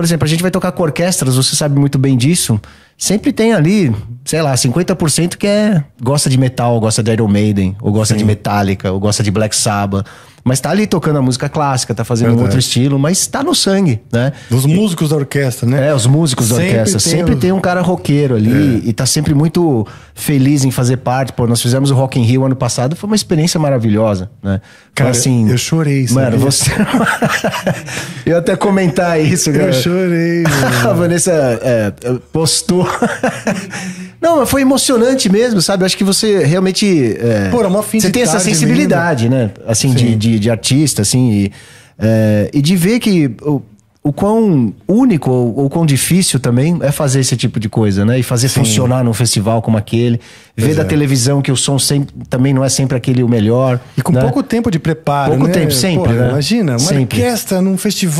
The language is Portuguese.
Por exemplo, a gente vai tocar com orquestras, você sabe muito bem disso. Sempre tem ali, sei lá, 50% que é gosta de metal, gosta de Iron Maiden, ou gosta Sim. de Metallica, ou gosta de Black Sabbath. Mas tá ali tocando a música clássica, tá fazendo Verdade. um outro estilo, mas tá no sangue, né? Dos músicos da orquestra, né? É, os músicos sempre da orquestra. Tem sempre os... tem um cara roqueiro ali é. e tá sempre muito feliz em fazer parte. Pô, nós fizemos o Rock in Rio ano passado, foi uma experiência maravilhosa, né? Então, cara, assim. Eu chorei, Mano, você. eu até comentar isso, cara. Eu chorei. a Vanessa é, postou. Não, mas foi emocionante mesmo, sabe? Eu acho que você realmente. É, Pô, é uma fim Você tem essa sensibilidade, né? Assim, de, de de, de artista, assim, e, é, e de ver que o, o quão único ou, ou quão difícil também é fazer esse tipo de coisa, né? E fazer Sim. funcionar num festival como aquele. Pois ver é. da televisão que o som sempre, também não é sempre aquele o melhor. E com né? pouco tempo de preparo. Pouco né? tempo, sempre. Pô, né? Imagina, uma sempre. orquestra num festival.